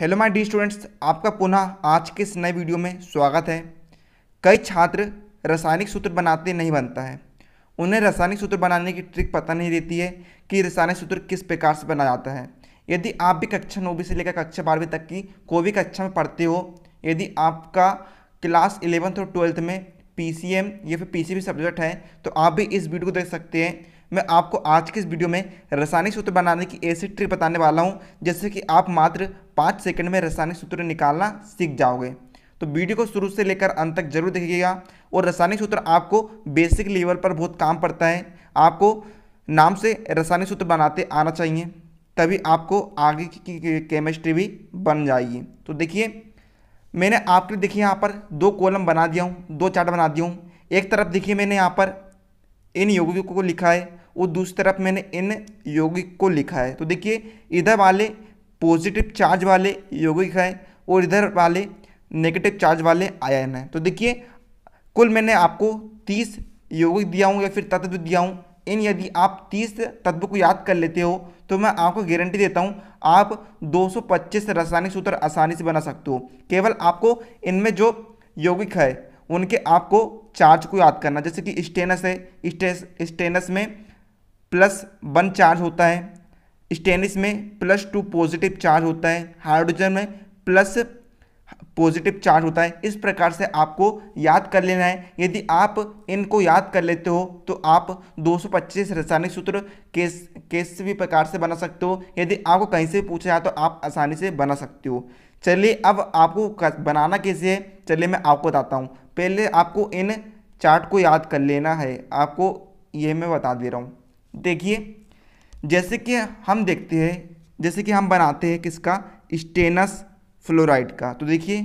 hello my D students आपका पुनः आज के इस नए वीडियो में स्वागत है कई छात्र रासायनिक सूत्र बनाते नहीं बनता है उन्हें रासायनिक सूत्र बनाने की ट्रिक पता नहीं रहती है कि रासायनिक सूत्र किस प्रकार से बनाया जाता है यदि आप भी कक्षा नौवीं से लेकर कक्षा बारहवीं तक की कोई भी कक्षा में पढ़ते हो यदि आपका क्लास इलेवंथ और ट्वेल्थ में पी या फिर पी सब्जेक्ट है तो आप भी इस वीडियो को देख सकते हैं मैं आपको आज के इस वीडियो में रासायनिक सूत्र बनाने की ऐसी ट्रिक बताने वाला हूँ जैसे कि आप मात्र पाँच सेकंड में रासायनिक सूत्र निकालना सीख जाओगे तो वीडियो को शुरू से लेकर अंत तक जरूर देखिएगा और रासायनिक सूत्र आपको बेसिक लेवल पर बहुत काम पड़ता है आपको नाम से रासायनिक सूत्र बनाते आना चाहिए तभी आपको आगे की केमिस्ट्री भी बन जाएगी तो देखिए मैंने आपके लिए देखिए यहाँ पर दो कॉलम बना दिया हूँ दो चार्ट बना दिया हूँ एक तरफ देखिए मैंने यहाँ पर इन यौगिकों को लिखा है और दूसरी तरफ मैंने इन यौगिक को लिखा है तो देखिए इधर वाले पॉजिटिव चार्ज वाले यौगिक हैं और इधर वाले नेगेटिव चार्ज वाले आयन हैं तो देखिए कुल मैंने आपको तीस यौगिक दिया हूँ या फिर तत्व दिया हूँ इन यदि आप तीस तत्व को याद कर लेते हो तो मैं आपको गारंटी देता हूँ आप 225 रासायनिक सूत्र आसानी से बना सकते हो केवल आपको इनमें जो यौगिक है उनके आपको चार्ज को याद करना जैसे कि स्टेनस है स्टेनस में प्लस वन चार्ज होता है स्टेनिस में प्लस टू पॉजिटिव चार्ज होता है हाइड्रोजन में प्लस पॉजिटिव चार्ज होता है इस प्रकार से आपको याद कर लेना है यदि आप इनको याद कर लेते हो तो आप 225 रासायनिक सूत्र केस केस भी प्रकार से बना सकते हो यदि आपको कहीं से पूछा जाए तो आप आसानी से बना सकते हो चलिए अब आपको बनाना कैसे है चलिए मैं आपको बताता हूँ पहले आपको इन चार्ट को याद कर लेना है आपको ये मैं बता दे रहा हूँ देखिए जैसे कि हम देखते हैं जैसे कि हम बनाते हैं किसका स्टेनस फ्लोराइड का तो देखिए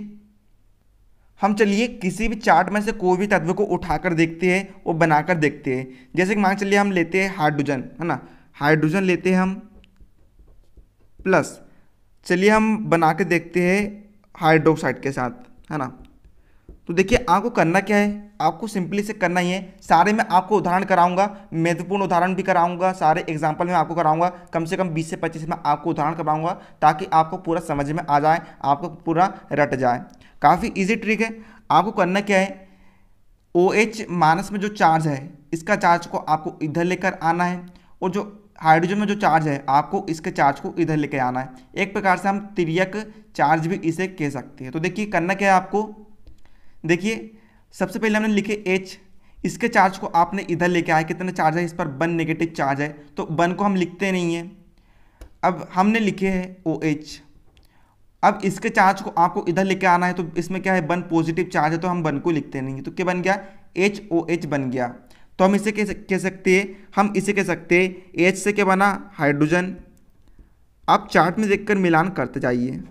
हम चलिए किसी भी चार्ट में से कोई भी तत्व को उठाकर देखते हैं वो बनाकर देखते हैं जैसे कि मान चलिए हम लेते हैं हाइड्रोजन है ना हाइड्रोजन लेते हैं हम प्लस चलिए हम बना के देखते हैं हाइड्रोक्साइड के साथ है ना तो देखिए आपको करना क्या है आपको सिंपली से करना ही है सारे में आपको उदाहरण कराऊंगा महत्वपूर्ण उदाहरण भी कराऊंगा सारे एग्जाम्पल में आपको कराऊंगा कम से कम 20 से 25 में आपको उदाहरण कराऊंगा ताकि आपको पूरा समझ में आ जाए आपको पूरा रट जाए काफ़ी इजी ट्रिक है आपको करना क्या है ओ एच मानस में जो चार्ज है इसका चार्ज को आपको इधर लेकर आना है और जो हाइड्रोजन में जो चार्ज है आपको इसके चार्ज को इधर लेकर आना है एक प्रकार से हम तिरक चार्ज भी इसे कह सकते हैं तो देखिए करना क्या है आपको देखिए सबसे पहले हमने लिखे एच इसके चार्ज को आपने इधर लेके आया कितना चार्ज है इस पर वन नेगेटिव चार्ज है तो वन को हम लिखते नहीं हैं अब हमने लिखे है ओ एच अब इसके चार्ज को आपको इधर लेके आना है तो इसमें क्या है वन पॉजिटिव चार्ज है तो हम वन को लिखते नहीं तो क्या बन गया एच ओ एच बन गया तो हम इसे कह कह सकते हैं हम इसे कह सकते हैं एच से क्या बना हाइड्रोजन आप चार्ट में देखकर मिलान करते जाइए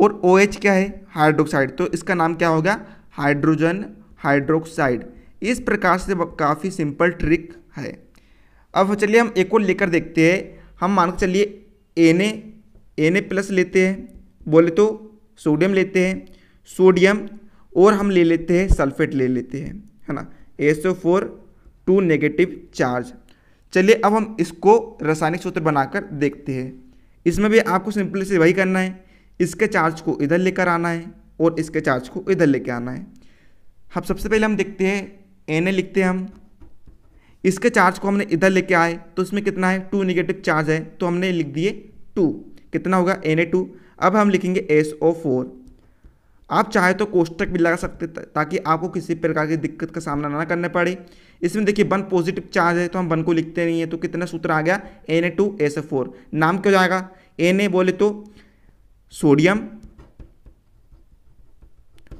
और ओ OH क्या है हाइड्रोक्साइड तो इसका नाम क्या होगा हाइड्रोजन हाइड्रोक्साइड इस प्रकार से काफ़ी सिंपल ट्रिक है अब चलिए हम एक और लेकर देखते हैं हम मान के चलिए एन एन ए प्लस लेते हैं बोले तो सोडियम लेते हैं सोडियम और हम ले लेते हैं सल्फेट ले लेते हैं है ना S O four two negative charge चलिए अब हम इसको रासायनिक सूत्र बनाकर देखते हैं इसमें भी आपको सिंपली से वही करना है इसके चार्ज को इधर लेकर आना है और इसके चार्ज को इधर लेके आना है अब सबसे पहले हम देखते हैं एन लिखते हैं हम इसके चार्ज को हमने इधर लेके आए तो इसमें कितना है टू निगेटिव चार्ज है तो हमने लिख दिए टू कितना होगा एन ए टू अब हम लिखेंगे एस ओ फोर आप चाहे तो कोष्टक भी लगा सकते ताकि आपको किसी प्रकार की दिक्कत का सामना ना करना पड़े इसमें देखिए वन पॉजिटिव चार्ज है तो हम वन को लिखते नहीं है तो कितना सूत्र आ गया N A two S A four नाम क्यों जाएगा एन ए बोले तो सोडियम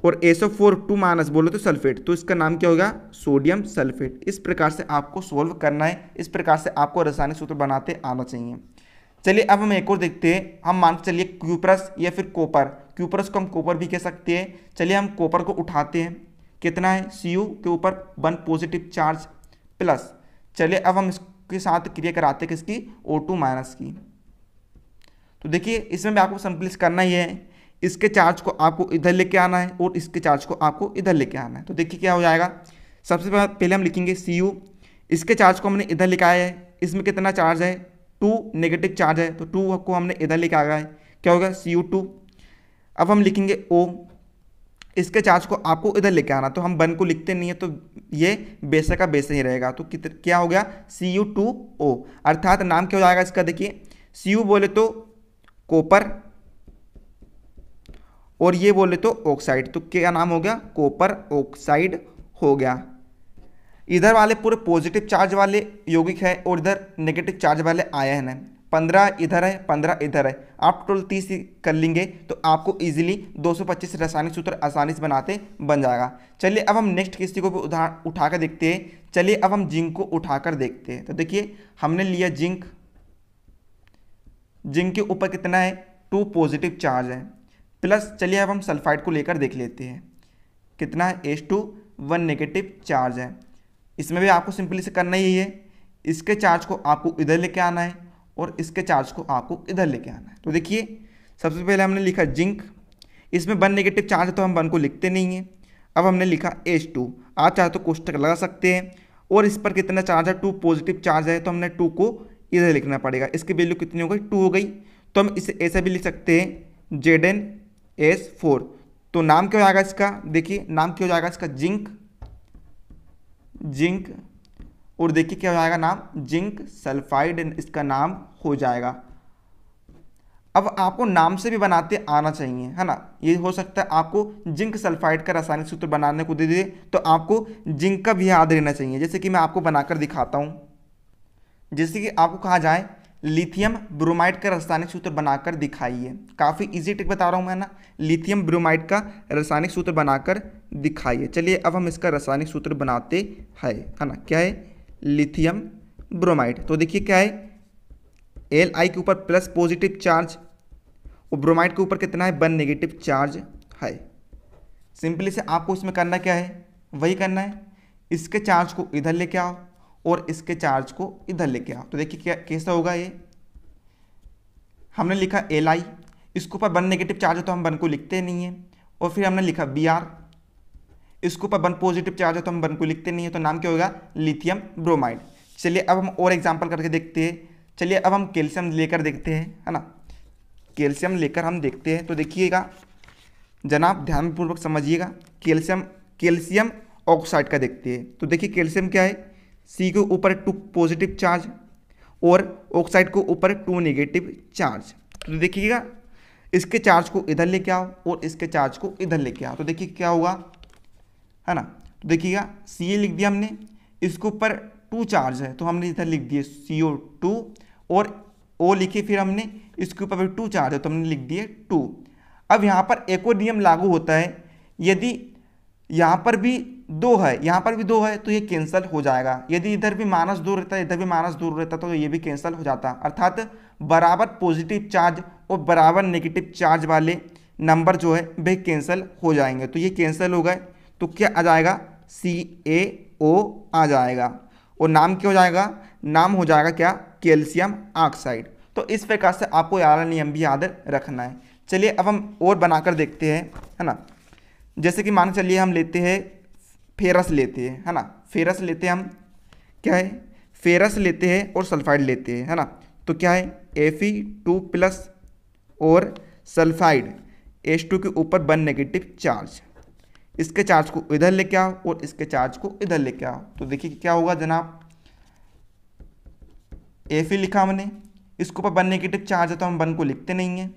और एसओ फोर टू माइनस बोलो तो सल्फेट तो इसका नाम क्या होगा सोडियम सल्फेट इस प्रकार से आपको सोल्व करना है इस प्रकार से आपको रासायनिक सूत्र बनाते आना चाहिए चलिए अब हम एक और देखते हैं हम मान चलिए क्यूपरस या फिर कॉपर क्यूपरस को हम कॉपर भी कह सकते हैं चलिए हम कॉपर को उठाते हैं कितना है सी के ऊपर वन पॉजिटिव चार्ज प्लस चलिए अब हम इसके साथ क्रिया कराते हैं किसकी ओ टू माइनस की तो देखिए इसमें भी आपको संप्लिस करना ही है इसके चार्ज को आपको इधर लेके आना है और इसके चार्ज को आपको इधर लेके आना है तो देखिए क्या हो जाएगा सबसे पहले हम लिखेंगे सी यू इसके चार्ज को हमने इधर लिखाया है इसमें कितना चार्ज है टू नेगेटिव चार्ज है तो टू को हमने इधर लेके आया है क्या होगा सी यू टू अब हम लिखेंगे ओ इसके चार्ज को आपको इधर लेके आना तो हम बन को लिखते नहीं है तो ये बेसा का बेसा ही रहेगा तो कित क्या हो गया सी यू टू ओ अर्थात नाम क्या हो जाएगा इसका देखिए सी यू बोले तो कॉपर और ये बोले तो ऑक्साइड तो क्या नाम हो गया कॉपर ऑक्साइड हो गया इधर वाले पूरे पॉजिटिव चार्ज वाले यौगिक है और इधर नेगेटिव चार्ज वाले आयन है पंद्रह इधर है पंद्रह इधर है आप टोटल तीस कर लेंगे तो आपको इजीली 225 रासायनिक सूत्र आसानी से बनाते बन जाएगा चलिए अब हम नेक्स्ट किसी को भी उदाहरण उठाकर देखते हैं चलिए अब हम जिंक को उठाकर देखते हैं तो देखिए हमने लिया जिंक जिंक के ऊपर कितना है टू पॉजिटिव चार्ज है प्लस चलिए अब हम सल्फाइड को लेकर देख लेते हैं कितना है S two one negative charge है इसमें भी आपको सिंपली से करना ही है इसके चार्ज को आपको इधर लेके आना है और इसके चार्ज को आपको इधर लेके आना है तो देखिए सबसे पहले हमने लिखा जिंक इसमें वन नेगेटिव चार्ज है तो हम वन को लिखते नहीं हैं अब हमने लिखा एच टू आप चाहे तो कोष्टक लगा सकते हैं और इस पर कितना चार्ज है टू पॉजिटिव चार्ज है तो हमने टू को इधर लिखना पड़ेगा इसकी वैल्यू कितनी हो गई टू हो गई तो हम इसे ऐसा भी लिख सकते हैं जेड एन एस फोर तो नाम क्या हो जाएगा इसका देखिए नाम क्या हो जाएगा इसका जिंक जिंक और देखिए क्या हो जाएगा नाम जिंक सल्फाइड इसका नाम हो जाएगा अब आपको नाम से भी बनाते आना चाहिए है ना ये हो सकता है आपको जिंक सल्फाइड का रासायनिक सूत्र बनाने को दे दे तो आपको जिंक का भी याद रहना चाहिए जैसे कि मैं आपको बनाकर दिखाता हूँ जैसे कि आपको कहा जाए लिथियम ब्रोमाइड का रासायनिक सूत्र बनाकर दिखाइए काफ़ी इजी ट्रिक बता रहा हूँ मैं ना लिथियम ब्रोमाइड का रासायनिक सूत्र बनाकर दिखाइए चलिए अब हम इसका रासायनिक सूत्र बनाते हैं है ना क्या है लिथियम ब्रोमाइड तो देखिए क्या है एल आई के ऊपर प्लस पॉजिटिव चार्ज और ब्रोमाइड के ऊपर कितना है वन नेगेटिव चार्ज है सिंपली से आपको इसमें करना क्या है वही करना है इसके चार्ज को इधर लेके आओ और इसके चार्ज को इधर लेके आओ तो देखिए क्या कैसा होगा ये हमने लिखा एल आई इसके ऊपर वन नेगेटिव चार्ज है तो हम वन को लिखते नहीं है और फिर हमने लिखा बी आर इसके ऊपर वन पॉजिटिव चार्ज है तो हम वन को लिखते नहीं है तो नाम क्या होगा लिथियम ब्रोमाइड चलिए अब हम और एग्जाम्पल करके देखते हैं चलिए अब हम कैल्शियम लेकर देखते हैं है ना कैल्शियम लेकर हम देखते हैं तो देखिएगा जनाब ध्यानपूर्वक समझिएगा कैल्शियम कैल्शियम ऑक्साइड का देखते हैं तो देखिए कैल्शियम क्या है सी के ऊपर टू पॉजिटिव चार्ज और ऑक्साइड को ऊपर टू नेगेटिव चार्ज तो देखिएगा इसके चार्ज को इधर लेके आओ और इसके चार्ज को इधर लेके आओ तो देखिए क्या होगा है ना तो देखिएगा सी लिख दिया हमने इसके ऊपर टू चार्ज है तो हमने इधर लिख दिए सी ओ टू और ओ लिखे फिर हमने इसके ऊपर भी टू चार्ज है तो हमने लिख दिए टू अब यहाँ पर एक और नियम लागू होता है यदि यहाँ पर भी दो है यहाँ पर भी दो है तो ये कैंसिल हो जाएगा यदि इधर भी माइनस दो रहता इधर भी माइनस दो रहता तो ये भी कैंसिल हो जाता अर्थात बराबर पॉजिटिव चार्ज और बराबर नेगेटिव चार्ज वाले नंबर जो है वे कैंसिल हो जाएंगे तो ये कैंसिल हो गए तो क्या आ जाएगा सी ए ओ आ जाएगा और नाम क्या हो जाएगा नाम हो जाएगा क्या कैल्शियम ऑक्साइड तो इस प्रकार से आपको यारा नियम भी याद रखना है चलिए अब हम और बनाकर देखते हैं है ना जैसे कि मान चलिए हम लेते हैं फेरस लेते हैं है ना फेरस लेते हैं हम क्या है फेरस लेते हैं और सल्फाइड लेते हैं है ना तो क्या है एफ ई टू प्लस और सल्फाइड एच टू के ऊपर बन नेगेटिव चार्ज इसके चार्ज को इधर लेके आओ और इसके चार्ज को इधर लेके आओ तो देखिए क्या होगा जनाब एफ ई लिखा हमने इसके ऊपर बन नेगेटिव चार्ज है तो हम बन को लिखते नहीं हैं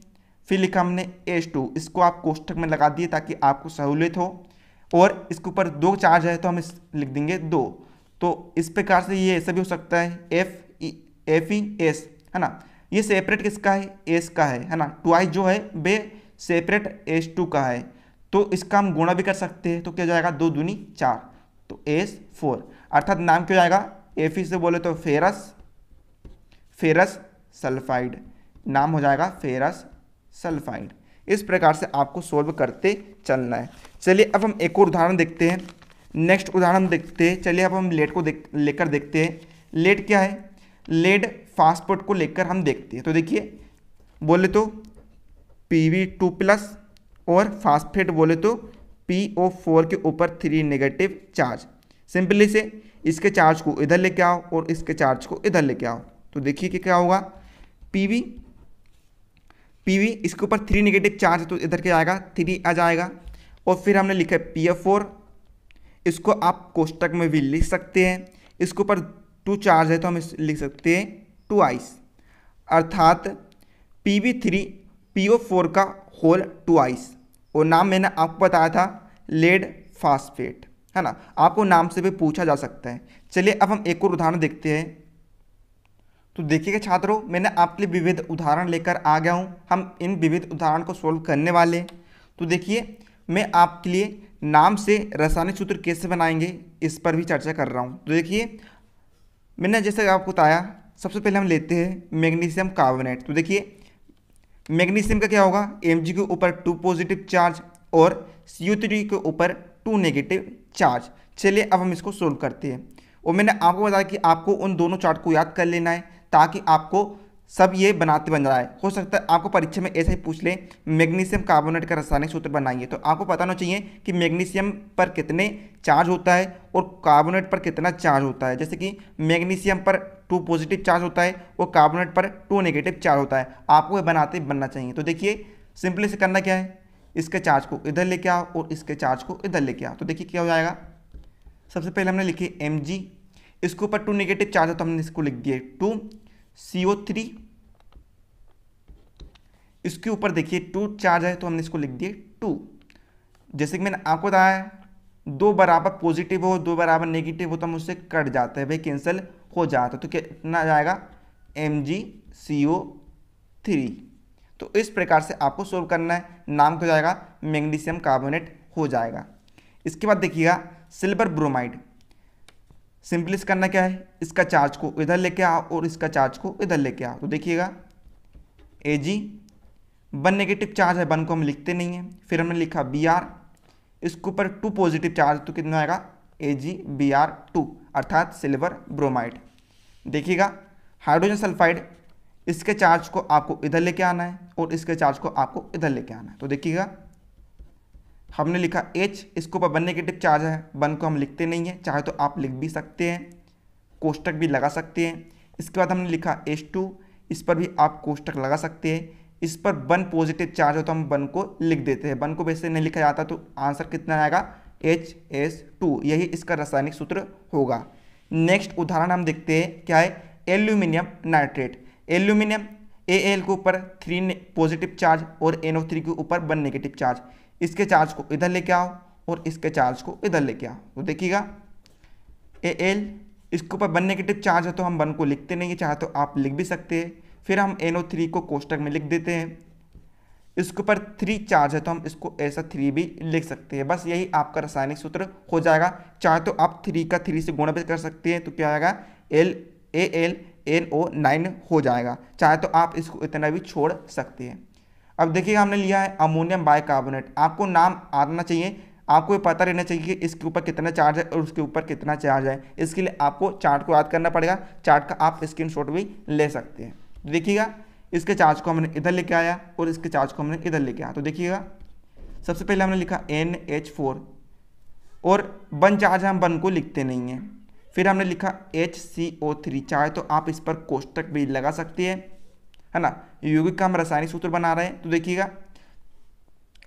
फिर लिखा हमने एच टू इसको आप कोष्टक में लगा दिए ताकि आपको सहूलियत हो और इसके ऊपर दो चार्ज है तो हम इस लिख देंगे दो तो इस प्रकार से ये ऐसा भी हो सकता है एफ एफ ई एस है ना ये सेपरेट किसका है एस का है है ना आई जो है वे सेपरेट एस टू का है तो इसका हम गुणा भी कर सकते हैं तो क्या जाएगा दो दूनी चार तो एस फोर अर्थात नाम क्यों जाएगा एफ e से बोले तो फेरस फेरस सल्फाइड नाम हो जाएगा फेरस सल्फाइड इस प्रकार से आपको सोल्व करते चलना है चलिए अब हम एक और उदाहरण देखते हैं नेक्स्ट उदाहरण देखते हैं चलिए अब हम लेट को देख लेकर देखते हैं लेट क्या है लेड फास्टपोर्ट को लेकर हम देखते हैं तो देखिए बोले तो पी वी टू प्लस और फास्फेट बोले तो पी ओ फोर के ऊपर थ्री नेगेटिव चार्ज सिंपली से इसके चार्ज को इधर लेके आओ और इसके चार्ज को इधर लेके आओ तो देखिए कि क्या होगा पी वी पी वी इसके ऊपर थ्री नेगेटिव चार्ज है तो इधर के आएगा थ्री आ जाएगा और फिर हमने लिखा है पी फोर इसको आप कोष्टक में भी लिख सकते हैं इसके ऊपर टू चार्ज है तो हम इस लिख सकते हैं टू आइस अर्थात P V three P O four का होल टू आइस और नाम मैंने आपको बताया था लेड फास्फेट है ना आपको नाम से भी पूछा जा सकता है चलिए अब हम एक और उदाहरण देखते हैं तो देखिएगा छात्रों मैंने आपके लिए विविध उदाहरण लेकर आ गया हूँ हम इन विविध उदाहरण को सोल्व करने वाले तो देखिए मैं आपके लिए नाम से रासायनिक सूत्र कैसे बनाएंगे इस पर भी चर्चा कर रहा हूँ तो देखिए मैंने जैसे आपको बताया सबसे पहले हम लेते हैं मैग्नीशियम कार्बोनेट तो देखिए मैग्नीशियम का क्या होगा एम के ऊपर टू पॉजिटिव चार्ज और सी के ऊपर टू नेगेटिव चार्ज चलिए अब हम इसको सोल्व करते हैं और मैंने आपको बताया कि आपको उन दोनों चार्ट को याद कर लेना है ताकि आपको सब ये बनाते बन रहा है हो सकता है आपको परीक्षा में ऐसे ही पूछ लें मैग्नीशियम कार्बोनेट का रासायनिक सूत्र बनाइए तो आपको पता होना चाहिए कि मैग्नीशियम पर कितने चार्ज होता है और कार्बोनेट पर कितना चार्ज होता है जैसे कि मैग्नीशियम पर टू पॉजिटिव चार्ज होता है और कार्बोनेट पर टू नेगेटिव चार्ज होता है आपको ये बनाते बनना चाहिए तो देखिए सिंपली से करना क्या है इसके चार्ज को इधर लेके आओ और इसके चार्ज को इधर लेके आओ तो देखिए क्या हो जाएगा सबसे पहले हमने लिखी एम इसके ऊपर टू नेगेटिव चार्ज है तो हमने इसको लिख दिए टू ओ थ्री इसके ऊपर देखिए टू चार्ज है तो हमने इसको लिख दिए टू जैसे कि मैंने आपको बताया है दो बराबर पॉजिटिव हो दो बराबर नेगेटिव हो तो हम उससे कट जाते हैं भाई कैंसिल हो जाता है तो कितना जाएगा एम जी सी ओ थ्री तो इस प्रकार से आपको सोल्व करना है नाम क्या जाएगा मैग्नीशियम कार्बोनेट हो जाएगा इसके बाद देखिएगा सिल्वर ब्रोमाइड सिंपलिस करना क्या है इसका चार्ज को इधर लेके आओ और इसका चार्ज को इधर लेके आओ तो देखिएगा A G one negative charge है वन को हम लिखते नहीं हैं फिर हमने लिखा बी आर इसके ऊपर टू पॉजिटिव चार्ज तो कितना आएगा A G B R two अर्थात सिल्वर ब्रोमाइड देखिएगा हाइड्रोजन सल्फाइड इसके चार्ज को आपको इधर लेके आना है और इसके चार्ज को आपको इधर लेके आना है तो देखिएगा हमने लिखा एच इसके ऊपर बनने नेगेटिव चार्ज है बन को हम लिखते नहीं हैं चाहे तो आप लिख भी सकते हैं कोष्टक भी लगा सकते हैं इसके बाद हमने लिखा एच टू इस पर भी आप कोष्टक लगा सकते हैं इस पर बन पॉजिटिव चार्ज हो तो हम बन को लिख देते हैं बन को वैसे नहीं लिखा जाता तो आंसर कितना आएगा एच एस टू यही इसका रासायनिक सूत्र होगा नेक्स्ट उदाहरण हम देखते हैं क्या है aluminium nitrate aluminium A L के ऊपर थ्री पॉजिटिव चार्ज और एन ओ थ्री के ऊपर वन नेगेटिव चार्ज इसके चार्ज को इधर लेके आओ और इसके चार्ज को इधर लेके आओ तो देखिएगा ए एल इसके ऊपर बन नेगेटिव चार्ज है तो हम बन को लिखते नहीं है चाहे तो आप लिख भी सकते हैं फिर हम एन ओ थ्री को कोष्टक में लिख देते हैं इसके ऊपर थ्री चार्ज है तो हम इसको ऐसा थ्री भी लिख सकते हैं बस यही आपका रासायनिक सूत्र हो जाएगा चाहे तो आप थ्री का थ्री से गुण भी कर सकते हैं तो क्या आएगा L A L N O nine हो जाएगा चाहे तो आप इसको इतना भी छोड़ सकते हैं अब देखिएगा हमने लिया है अमोनियम बाइकार्बोनेट आपको नाम आना चाहिए आपको ये पता रहना चाहिए कि इसके ऊपर कितना चार्ज है और उसके ऊपर कितना चार्ज है इसके लिए आपको चार्ट को याद करना पड़ेगा चार्ट का आप स्क्रीन भी ले सकते हैं देखिएगा इसके चार्ज को हमने इधर लेके आया और इसके चार्ज को हमने इधर लेके आया तो देखिएगा सबसे पहले हमने लिखा एन एच फोर और बन चार्ज हम बन को लिखते नहीं हैं फिर हमने लिखा एच सी ओ थ्री चाहे तो आप इस पर कोष्टक भी लगा सकते हैं है ना यौगिक का हम रासायनिक सूत्र बना रहे हैं तो देखिएगा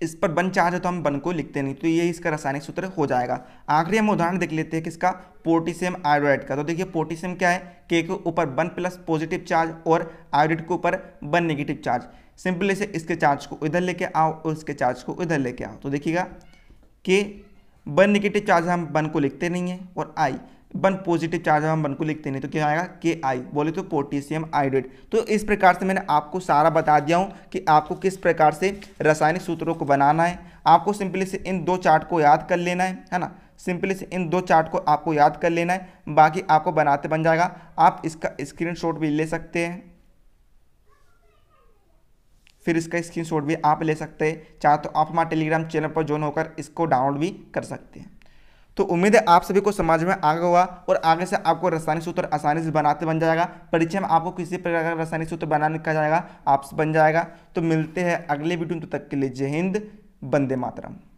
इस पर बन चार्ज है तो हम बन को लिखते नहीं तो ये इसका रासायनिक सूत्र हो जाएगा आखिरी हम उदाहरण देख लेते हैं किसका पोटेशियम आयोडाइड का तो देखिए पोटेशियम क्या है के के ऊपर बन प्लस पॉजिटिव चार्ज और आयोडाइड के ऊपर बन नेगेटिव चार्ज सिंपली से इसके चार्ज को इधर लेके आओ और इसके चार्ज को इधर लेके आओ तो देखिएगा के बन निगेटिव चार्ज हम बन को लिखते नहीं है और आई वन पॉजिटिव चार्ज हम वन को लिखते नहीं तो क्या आएगा के आई बोले तो पोटेशियम आयोडेट तो इस प्रकार से मैंने आपको सारा बता दिया हूँ कि आपको किस प्रकार से रासायनिक सूत्रों को बनाना है आपको सिंपली से इन दो चार्ट को याद कर लेना है है ना सिंपली से इन दो चार्ट को आपको याद कर लेना है बाकी आपको बनाते बन जाएगा आप इसका स्क्रीन भी ले सकते हैं फिर इसका स्क्रीन भी आप ले सकते हैं चाहे तो आप हमारे टेलीग्राम चैनल पर ज्वाइन होकर इसको डाउनलोड भी कर सकते हैं तो उम्मीद है आप सभी को समझ में आ गया होगा और आगे से आपको रासायनिक सूत्र आसानी से बनाते बन जाएगा परीक्षा में आपको किसी प्रकार का रासायनिक सूत्र बनाने का जाएगा आपसे बन जाएगा तो मिलते हैं अगले वीडियो में तो तक के लिए जय हिंद बंदे मातरम